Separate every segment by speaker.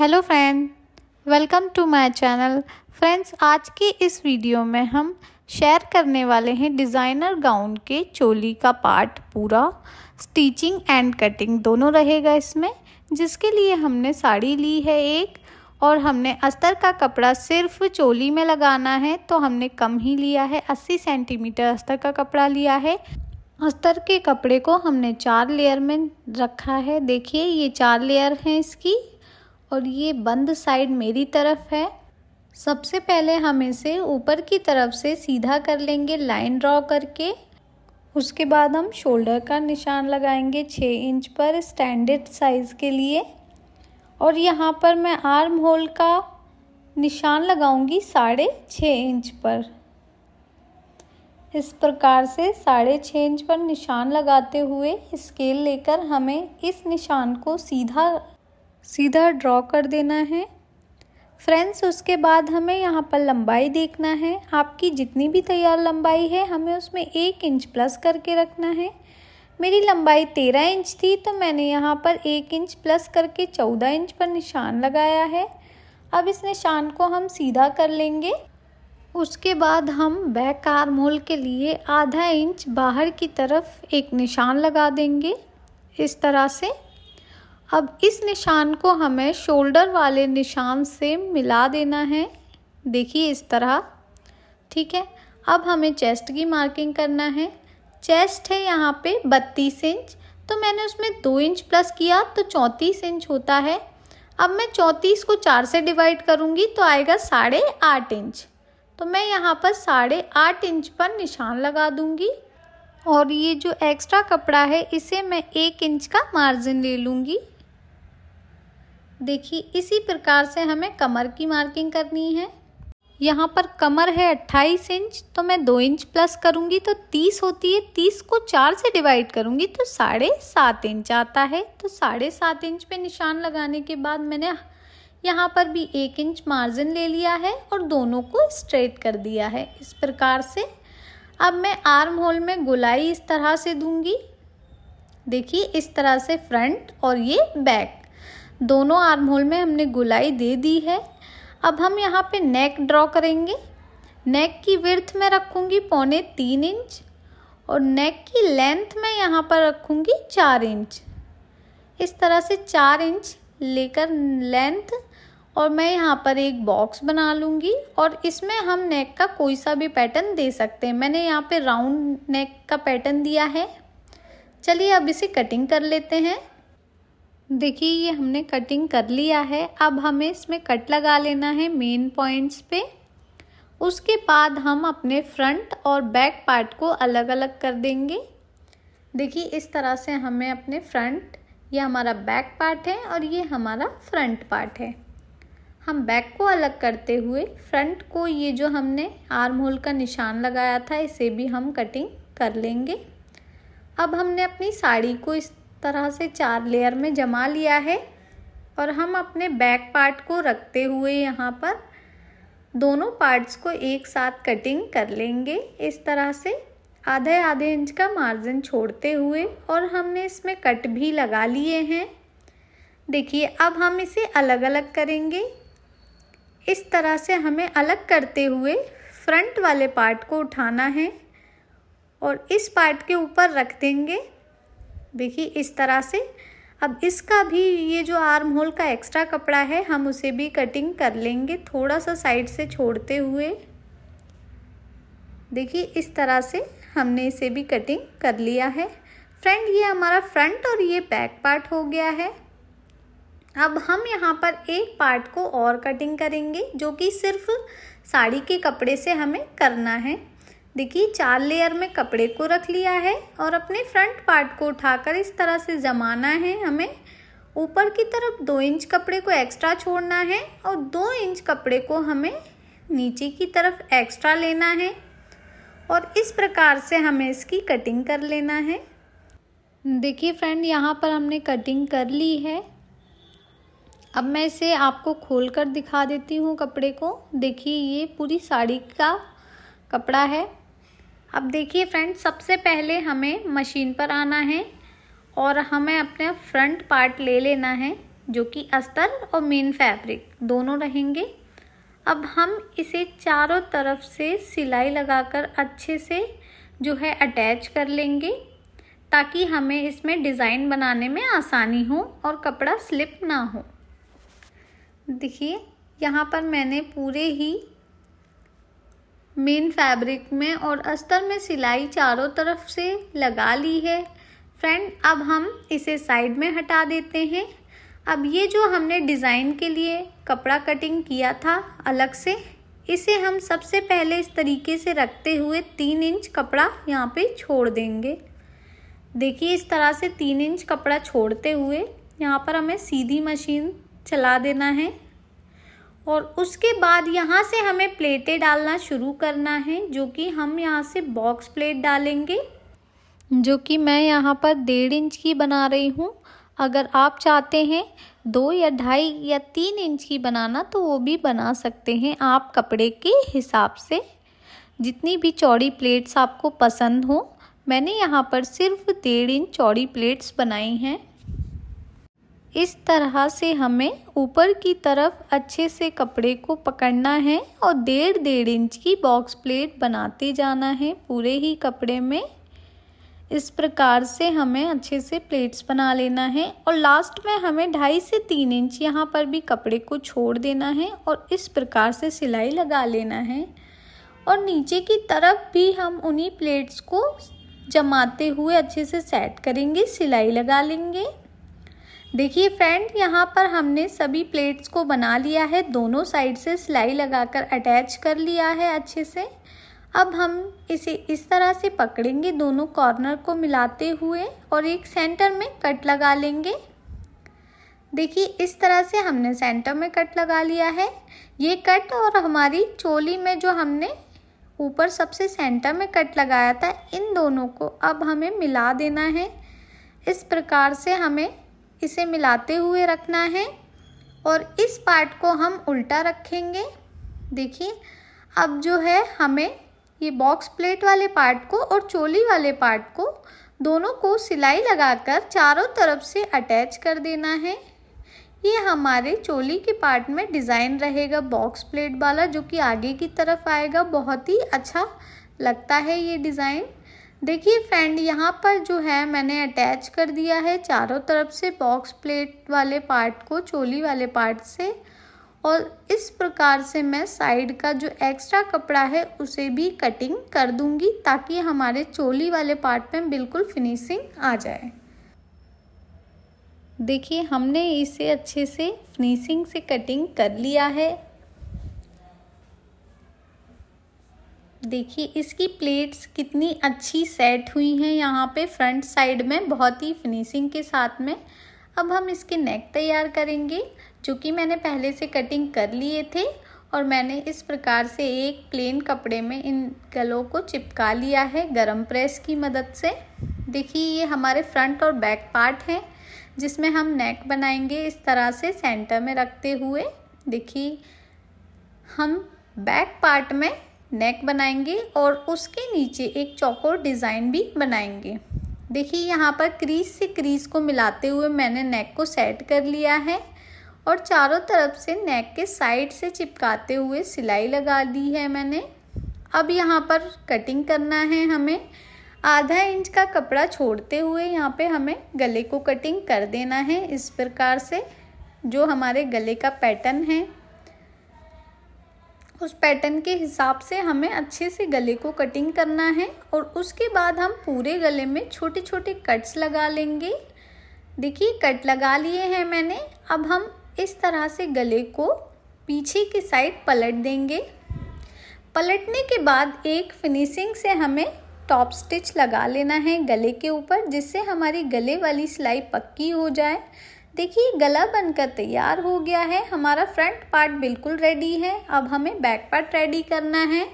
Speaker 1: hello friend welcome to my channel friends आज की इस वीडियो में हम शेयर करने वाले हैं डिज़ाइनर गाउन के चोली का पार्ट पूरा स्टिचिंग एंड कटिंग दोनों रहेगा इसमें जिसके लिए हमने साड़ी ली है एक और हमने अस्तर का कपड़ा सिर्फ चोली में लगाना है तो हमने कम ही लिया है 80 सेंटीमीटर अस्तर का कपड़ा लिया है अस्तर के कपड़े को हमने चार लेयर में रखा है देखिए ये चार लेयर हैं इसकी और ये बंद साइड मेरी तरफ है सबसे पहले हम इसे ऊपर की तरफ से सीधा कर लेंगे लाइन ड्रॉ करके उसके बाद हम शोल्डर का निशान लगाएंगे छः इंच पर स्टैंडर्ड साइज़ के लिए और यहाँ पर मैं आर्म होल का निशान लगाऊंगी साढ़े छः इंच पर इस प्रकार से साढ़े छः इंच पर निशान लगाते हुए स्केल लेकर हमें इस निशान को सीधा सीधा ड्रॉ कर देना है फ्रेंड्स उसके बाद हमें यहाँ पर लंबाई देखना है आपकी जितनी भी तैयार लंबाई है हमें उसमें एक इंच प्लस करके रखना है मेरी लंबाई तेरह इंच थी तो मैंने यहाँ पर एक इंच प्लस करके चौदह इंच पर निशान लगाया है अब इस निशान को हम सीधा कर लेंगे उसके बाद हम बैक आर्म होल के लिए आधा इंच बाहर की तरफ एक निशान लगा देंगे इस तरह से अब इस निशान को हमें शोल्डर वाले निशान से मिला देना है देखिए इस तरह ठीक है अब हमें चेस्ट की मार्किंग करना है चेस्ट है यहाँ पे बत्तीस इंच तो मैंने उसमें दो इंच प्लस किया तो चौंतीस इंच होता है अब मैं चौंतीस को चार से डिवाइड करूँगी तो आएगा साढ़े आठ इंच तो मैं यहाँ पर साढ़े आठ इंच पर निशान लगा दूँगी और ये जो एक्स्ट्रा कपड़ा है इसे मैं एक इंच का मार्जिन ले लूँगी देखिए इसी प्रकार से हमें कमर की मार्किंग करनी है यहाँ पर कमर है 28 इंच तो मैं दो इंच प्लस करूँगी तो 30 होती है 30 को चार से डिवाइड करूँगी तो साढ़े सात इंच आता है तो साढ़े सात इंच पे निशान लगाने के बाद मैंने यहाँ पर भी एक इंच मार्जिन ले लिया है और दोनों को स्ट्रेट कर दिया है इस प्रकार से अब मैं आर्म होल में गुलाई इस तरह से दूंगी देखिए इस तरह से फ्रंट और ये बैक दोनों आर्म होल में हमने गुलाई दे दी है अब हम यहाँ पे नेक ड्रॉ करेंगे नेक की विर्थ में रखूँगी पौने तीन इंच और नेक की लेंथ मैं यहाँ पर रखूँगी चार इंच इस तरह से चार इंच लेकर लेंथ और मैं यहाँ पर एक बॉक्स बना लूँगी और इसमें हम नेक का कोई सा भी पैटर्न दे सकते हैं मैंने यहाँ पे राउंड नेक का पैटर्न दिया है चलिए अब इसे कटिंग कर लेते हैं देखिए ये हमने कटिंग कर लिया है अब हमें इसमें कट लगा लेना है मेन पॉइंट्स पे उसके बाद हम अपने फ्रंट और बैक पार्ट को अलग अलग कर देंगे देखिए इस तरह से हमें अपने फ्रंट ये हमारा बैक पार्ट है और ये हमारा फ्रंट पार्ट है हम बैक को अलग करते हुए फ्रंट को ये जो हमने आर्म होल का निशान लगाया था इसे भी हम कटिंग कर लेंगे अब हमने अपनी साड़ी को इस तरह से चार लेयर में जमा लिया है और हम अपने बैक पार्ट को रखते हुए यहाँ पर दोनों पार्ट्स को एक साथ कटिंग कर लेंगे इस तरह से आधे आधे इंच का मार्जिन छोड़ते हुए और हमने इसमें कट भी लगा लिए हैं देखिए अब हम इसे अलग अलग करेंगे इस तरह से हमें अलग करते हुए फ्रंट वाले पार्ट को उठाना है और इस पार्ट के ऊपर रख देंगे देखिए इस तरह से अब इसका भी ये जो आर्म होल का एक्स्ट्रा कपड़ा है हम उसे भी कटिंग कर लेंगे थोड़ा सा साइड से छोड़ते हुए देखिए इस तरह से हमने इसे भी कटिंग कर लिया है फ्रेंड ये हमारा फ्रंट और ये बैक पार्ट हो गया है अब हम यहाँ पर एक पार्ट को और कटिंग करेंगे जो कि सिर्फ साड़ी के कपड़े से हमें करना है देखिए चार लेयर में कपड़े को रख लिया है और अपने फ्रंट पार्ट को उठाकर इस तरह से जमाना है हमें ऊपर की तरफ दो इंच कपड़े को एक्स्ट्रा छोड़ना है और दो इंच कपड़े को हमें नीचे की तरफ एक्स्ट्रा लेना है और इस प्रकार से हमें इसकी कटिंग कर लेना है देखिए फ्रेंड यहाँ पर हमने कटिंग कर ली है अब मैं इसे आपको खोल कर दिखा देती हूँ कपड़े को देखिए ये पूरी साड़ी का कपड़ा है अब देखिए फ्रेंड्स सबसे पहले हमें मशीन पर आना है और हमें अपना फ्रंट पार्ट ले लेना है जो कि अस्तर और मेन फैब्रिक दोनों रहेंगे अब हम इसे चारों तरफ से सिलाई लगाकर अच्छे से जो है अटैच कर लेंगे ताकि हमें इसमें डिज़ाइन बनाने में आसानी हो और कपड़ा स्लिप ना हो देखिए यहाँ पर मैंने पूरे ही मेन फैब्रिक में और अस्तर में सिलाई चारों तरफ से लगा ली है फ्रेंड अब हम इसे साइड में हटा देते हैं अब ये जो हमने डिज़ाइन के लिए कपड़ा कटिंग किया था अलग से इसे हम सबसे पहले इस तरीके से रखते हुए तीन इंच कपड़ा यहाँ पे छोड़ देंगे देखिए इस तरह से तीन इंच कपड़ा छोड़ते हुए यहाँ पर हमें सीधी मशीन चला देना है और उसके बाद यहाँ से हमें प्लेटें डालना शुरू करना है जो कि हम यहाँ से बॉक्स प्लेट डालेंगे जो कि मैं यहाँ पर डेढ़ इंच की बना रही हूँ अगर आप चाहते हैं दो या ढाई या तीन इंच की बनाना तो वो भी बना सकते हैं आप कपड़े के हिसाब से जितनी भी चौड़ी प्लेट्स आपको पसंद हो मैंने यहाँ पर सिर्फ डेढ़ इंच चौड़ी प्लेट्स बनाई हैं इस तरह से हमें ऊपर की तरफ अच्छे से कपड़े को पकड़ना है और डेढ़ डेढ़ इंच की बॉक्स प्लेट बनाते जाना है पूरे ही कपड़े में इस प्रकार से हमें अच्छे से प्लेट्स बना लेना है और लास्ट में हमें ढाई से तीन इंच यहाँ पर भी कपड़े को छोड़ देना है और इस प्रकार से सिलाई लगा लेना है और नीचे की तरफ भी हम उन्हीं प्लेट्स को जमाते हुए अच्छे से सेट करेंगे सिलाई लगा लेंगे देखिए फ्रेंड यहाँ पर हमने सभी प्लेट्स को बना लिया है दोनों साइड से सिलाई लगाकर अटैच कर लिया है अच्छे से अब हम इसे इस तरह से पकड़ेंगे दोनों कॉर्नर को मिलाते हुए और एक सेंटर में कट लगा लेंगे देखिए इस तरह से हमने सेंटर में कट लगा लिया है ये कट और हमारी चोली में जो हमने ऊपर सबसे सेंटर में कट लगाया था इन दोनों को अब हमें मिला देना है इस प्रकार से हमें इसे मिलाते हुए रखना है और इस पार्ट को हम उल्टा रखेंगे देखिए अब जो है हमें ये बॉक्स प्लेट वाले पार्ट को और चोली वाले पार्ट को दोनों को सिलाई लगाकर चारों तरफ से अटैच कर देना है ये हमारे चोली के पार्ट में डिज़ाइन रहेगा बॉक्स प्लेट वाला जो कि आगे की तरफ आएगा बहुत ही अच्छा लगता है ये डिज़ाइन देखिए फ्रेंड यहाँ पर जो है मैंने अटैच कर दिया है चारों तरफ से बॉक्स प्लेट वाले पार्ट को चोली वाले पार्ट से और इस प्रकार से मैं साइड का जो एक्स्ट्रा कपड़ा है उसे भी कटिंग कर दूंगी ताकि हमारे चोली वाले पार्ट में बिल्कुल फिनिशिंग आ जाए देखिए हमने इसे अच्छे से फिनिशिंग से कटिंग कर लिया है देखिए इसकी प्लेट्स कितनी अच्छी सेट हुई हैं यहाँ पे फ्रंट साइड में बहुत ही फिनिशिंग के साथ में अब हम इसके नेक तैयार करेंगे जो कि मैंने पहले से कटिंग कर लिए थे और मैंने इस प्रकार से एक प्लेन कपड़े में इन गलों को चिपका लिया है गरम प्रेस की मदद से देखिए ये हमारे फ्रंट और बैक पार्ट हैं जिसमें हम नेक बनाएंगे इस तरह से सेंटर में रखते हुए देखिए हम बैक पार्ट में नेक बनाएंगे और उसके नीचे एक चौकोर डिज़ाइन भी बनाएंगे देखिए यहाँ पर क्रीज से क्रीज को मिलाते हुए मैंने नेक को सेट कर लिया है और चारों तरफ से नेक के साइड से चिपकाते हुए सिलाई लगा दी है मैंने अब यहाँ पर कटिंग करना है हमें आधा इंच का कपड़ा छोड़ते हुए यहाँ पे हमें गले को कटिंग कर देना है इस प्रकार से जो हमारे गले का पैटर्न है उस पैटर्न के हिसाब से हमें अच्छे से गले को कटिंग करना है और उसके बाद हम पूरे गले में छोटे छोटे कट्स लगा लेंगे देखिए कट लगा लिए हैं मैंने अब हम इस तरह से गले को पीछे की साइड पलट देंगे पलटने के बाद एक फिनिशिंग से हमें टॉप स्टिच लगा लेना है गले के ऊपर जिससे हमारी गले वाली सिलाई पक्की हो जाए देखिए गला बनकर तैयार हो गया है हमारा फ्रंट पार्ट बिल्कुल रेडी है अब हमें बैक पार्ट रेडी करना है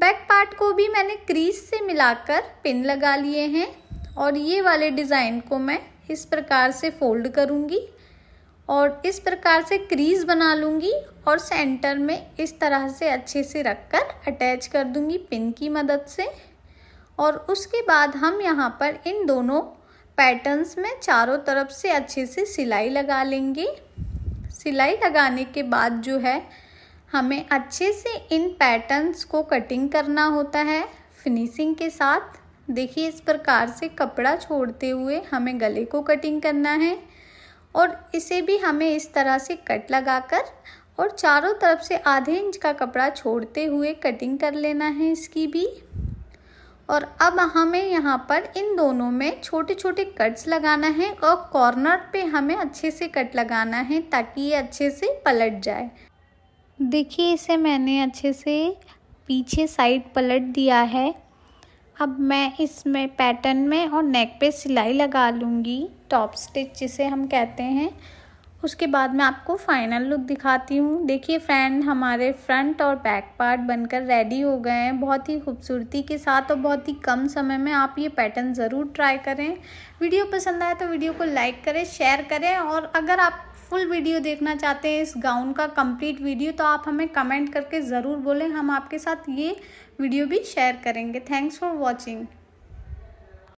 Speaker 1: बैक पार्ट को भी मैंने क्रीज से मिलाकर पिन लगा लिए हैं और ये वाले डिज़ाइन को मैं इस प्रकार से फोल्ड करूँगी और इस प्रकार से क्रीज बना लूँगी और सेंटर में इस तरह से अच्छे से रखकर अटैच कर दूँगी पिन की मदद से और उसके बाद हम यहाँ पर इन दोनों पैटर्न्स में चारों तरफ से अच्छे से सिलाई लगा लेंगे सिलाई लगाने के बाद जो है हमें अच्छे से इन पैटर्न्स को कटिंग करना होता है फिनिशिंग के साथ देखिए इस प्रकार से कपड़ा छोड़ते हुए हमें गले को कटिंग करना है और इसे भी हमें इस तरह से कट लगाकर और चारों तरफ से आधे इंच का कपड़ा छोड़ते हुए कटिंग कर लेना है इसकी भी और अब हमें यहाँ पर इन दोनों में छोटे छोटे कट्स लगाना है और कॉर्नर पे हमें अच्छे से कट लगाना है ताकि ये अच्छे से पलट जाए देखिए इसे मैंने अच्छे से पीछे साइड पलट दिया है अब मैं इसमें पैटर्न में और नेक पे सिलाई लगा लूँगी टॉप स्टिच जिसे हम कहते हैं उसके बाद मैं आपको फाइनल लुक दिखाती हूँ देखिए फ्रेंड हमारे फ्रंट और बैक पार्ट बनकर रेडी हो गए हैं बहुत ही खूबसूरती के साथ और बहुत ही कम समय में आप ये पैटर्न ज़रूर ट्राई करें वीडियो पसंद आए तो वीडियो को लाइक करें शेयर करें और अगर आप फुल वीडियो देखना चाहते हैं इस गाउन का कंप्लीट वीडियो तो आप हमें कमेंट करके ज़रूर बोलें हम आपके साथ ये वीडियो भी शेयर करेंगे थैंक्स फॉर वॉचिंग